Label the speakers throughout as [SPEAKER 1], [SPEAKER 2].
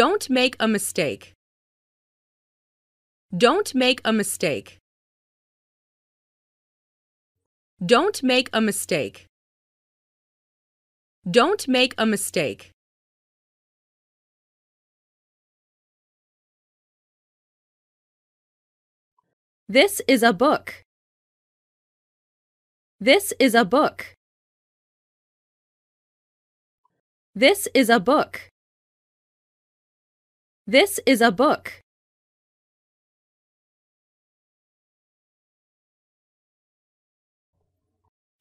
[SPEAKER 1] Don't make a mistake. Don't make a mistake. Don't make a mistake. Don't make a mistake. This is a book. This is a book. This is a book. This is a book.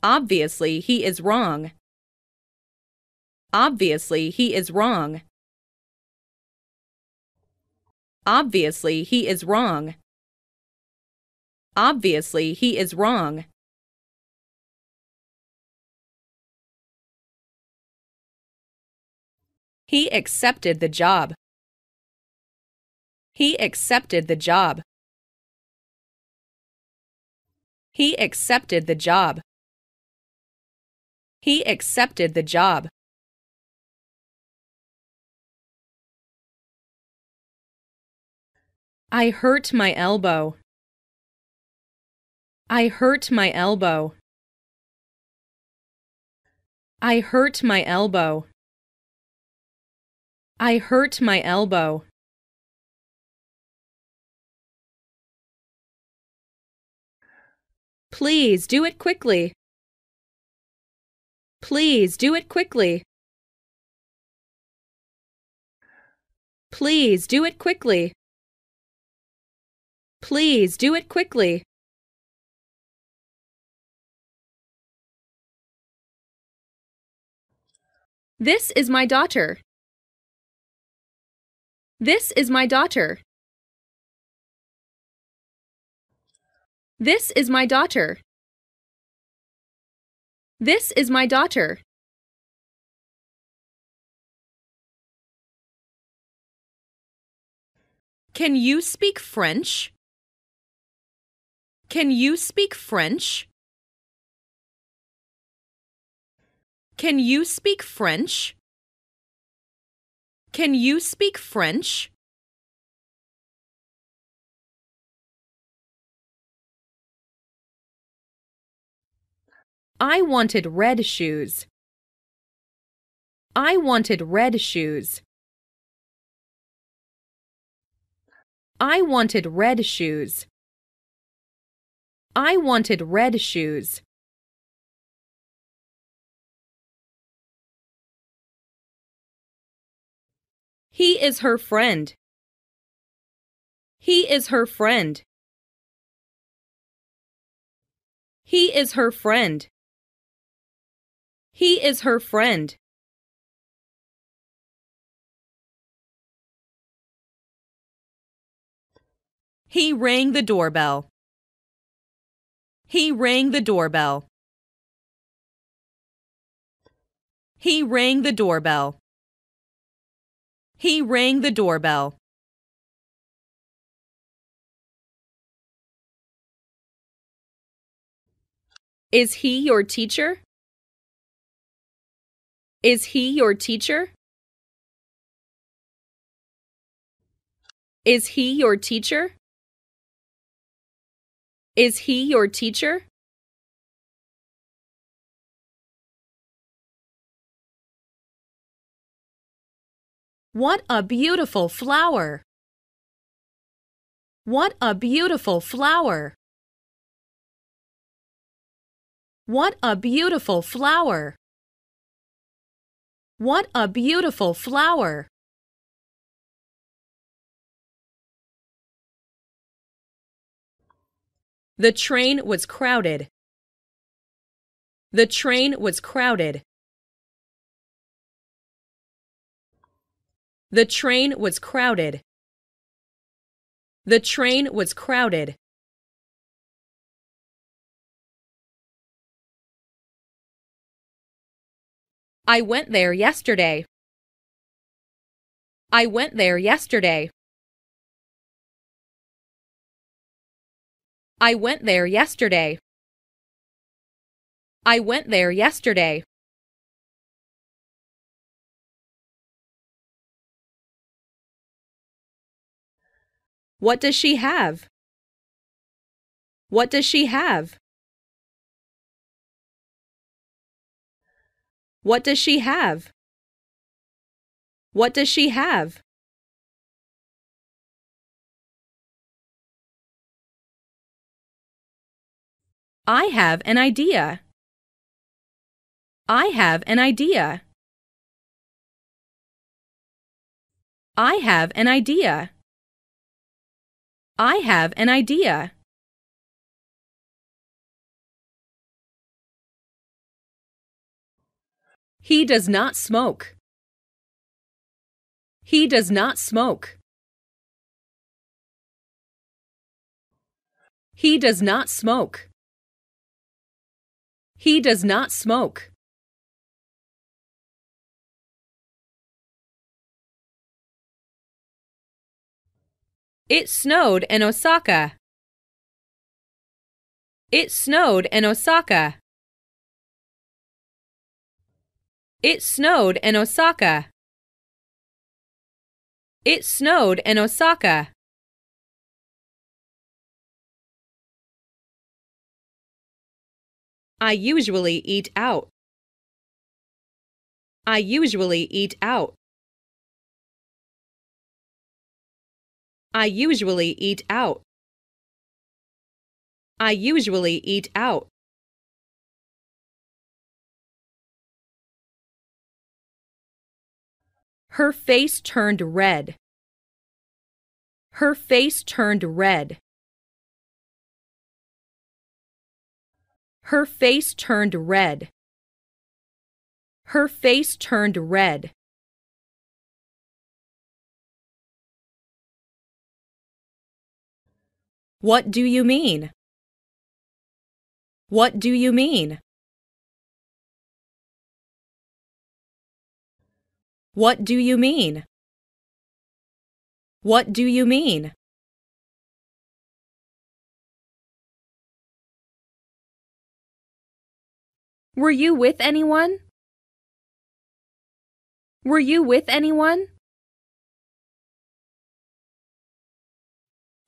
[SPEAKER 1] Obviously, he is wrong. Obviously, he is wrong. Obviously, he is wrong. Obviously, he is wrong. He accepted the job. He accepted the job. He accepted the job. He accepted the job. I hurt my elbow. I hurt my elbow. I hurt my elbow. I hurt my elbow. Please do it quickly. Please do it quickly. Please do it quickly. Please do it quickly. This is my daughter. This is my daughter. This is my daughter. This is my daughter. Can you speak French? Can you speak French? Can you speak French? Can you speak French? I wanted red shoes. I wanted red shoes. I wanted red shoes. I wanted red shoes. He is her friend. He is her friend. He is her friend. He is her friend. He rang the doorbell. He rang the doorbell. He rang the doorbell. He rang the doorbell. Is he your teacher? Is he your teacher? Is he your teacher? Is he your teacher? What a beautiful flower! What a beautiful flower! What a beautiful flower! What a beautiful flower! The train was crowded. The train was crowded. The train was crowded. The train was crowded. I went there yesterday. I went there yesterday. I went there yesterday. I went there yesterday. What does she have? What does she have? What does she have? What does she have? I have an idea. I have an idea. I have an idea. I have an idea. He does not smoke. He does not smoke. He does not smoke. He does not smoke. It snowed in Osaka. It snowed in Osaka. It snowed in Osaka. It snowed in Osaka. I usually eat out. I usually eat out. I usually eat out. I usually eat out. Her face turned red. Her face turned red. Her face turned red. Her face turned red. What do you mean? What do you mean? What do you mean? What do you mean? Were you with anyone? Were you with anyone?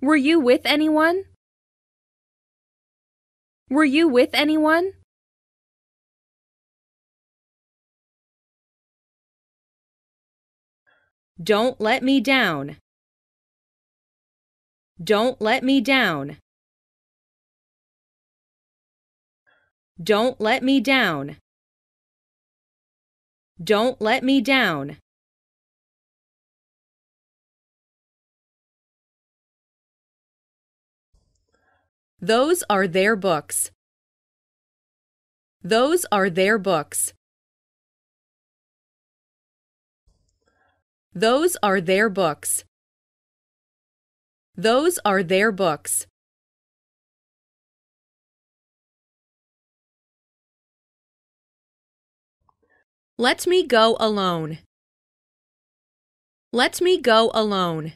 [SPEAKER 1] Were you with anyone? Were you with anyone? Don't let me down. Don't let me down. Don't let me down. Don't let me down. Those are their books. Those are their books. Those are their books. Those are their books. Let me go alone. Let me go alone.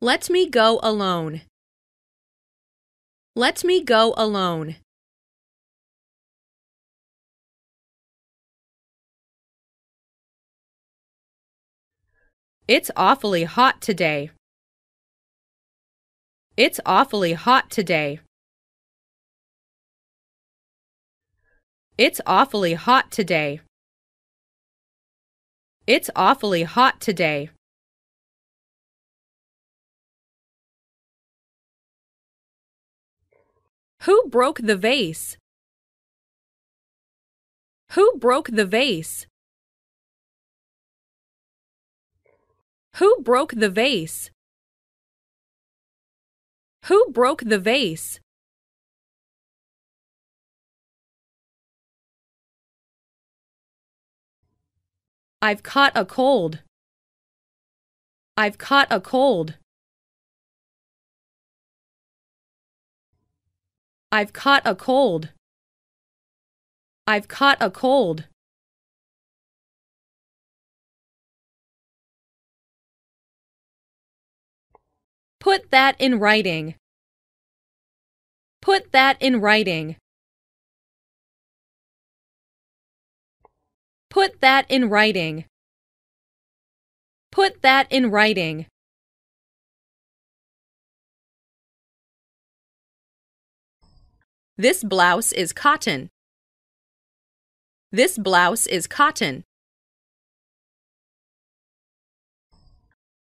[SPEAKER 1] Let me go alone. Let me go alone. It's awfully hot today. It's awfully hot today. It's awfully hot today. It's awfully hot today. Who broke the vase? Who broke the vase? Who broke the vase? Who broke the vase? I've caught a cold. I've caught a cold. I've caught a cold. I've caught a cold. Put that in writing. Put that in writing. Put that in writing. Put that in writing. This blouse is cotton. This blouse is cotton.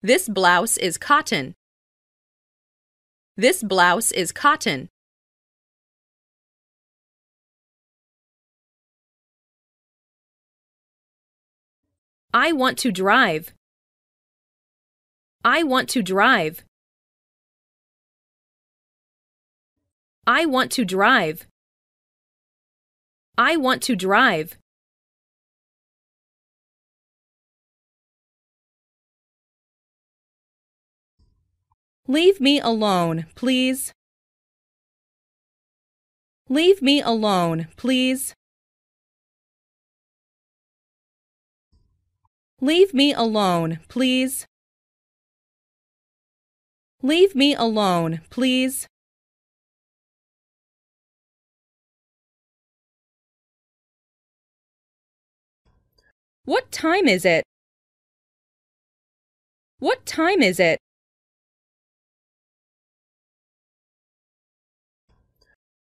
[SPEAKER 1] This blouse is cotton. This blouse is cotton. I want to drive. I want to drive. I want to drive. I want to drive. Leave me alone, please. Leave me alone, please. Leave me alone, please. Leave me alone, please. What time is it? What time is it?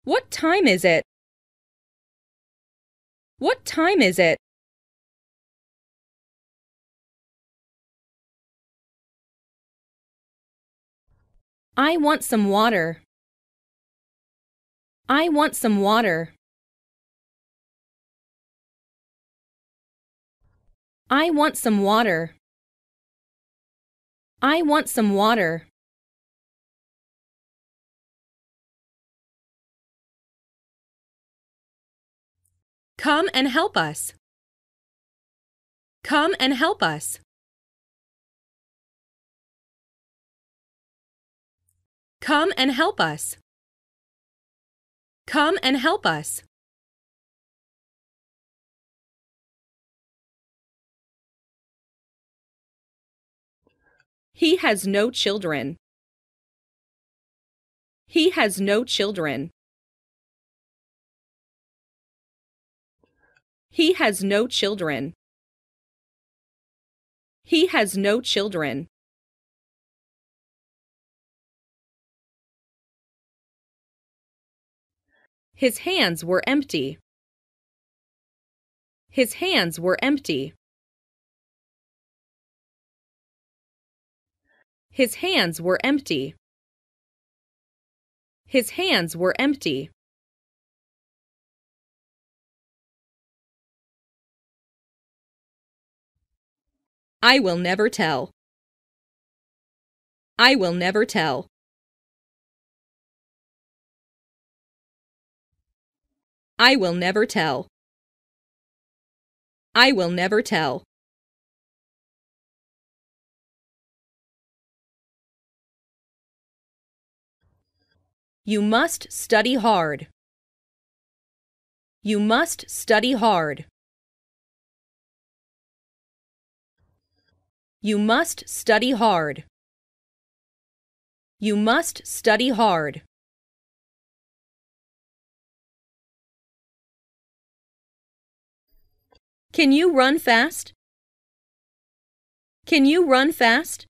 [SPEAKER 1] What time is it? What time is it? I want some water. I want some water. I want some water. I want some water. Come and help us. Come and help us. Come and help us. Come and help us. He has no children. He has no children. He has no children. He has no children. His hands were empty. His hands were empty. His hands were empty. His hands were empty. I will never tell. I will never tell. I will never tell. I will never tell. You must study hard. You must study hard. You must study hard. You must study hard. Can you run fast? Can you run fast?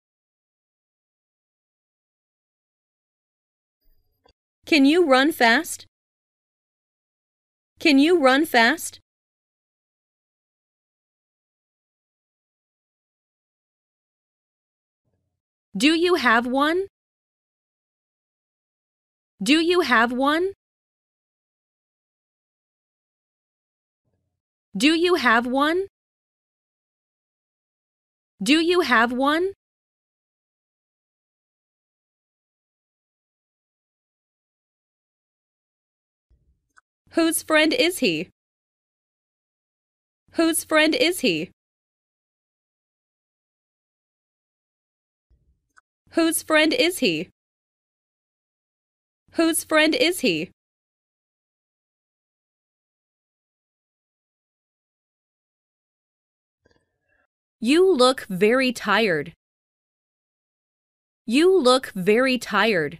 [SPEAKER 1] Can you run fast? Can you run fast? Do you have one? Do you have one? Do you have one? Do you have one? Whose friend is he? Whose friend is he? Whose friend is he? Whose friend is he? You look very tired. You look very tired.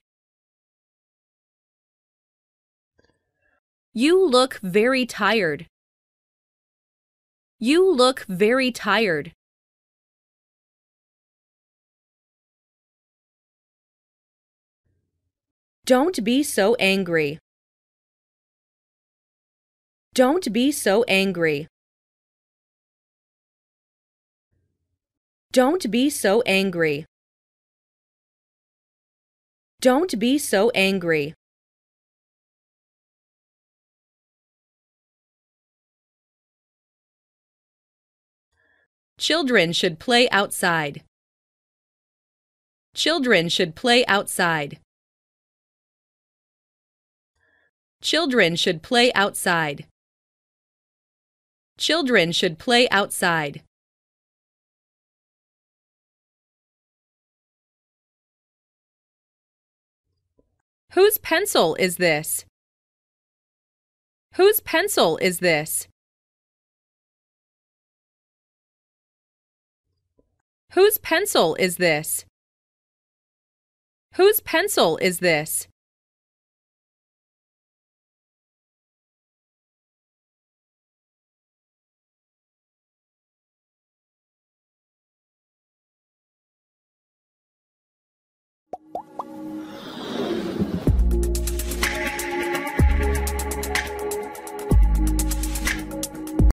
[SPEAKER 1] You look very tired. You look very tired. Don't be so angry. Don't be so angry. Don't be so angry. Don't be so angry. Children should play outside. Children should play outside. Children should play outside. Children should play outside. Whose pencil is this? Whose pencil is this? Whose pencil is this? Whose pencil is this?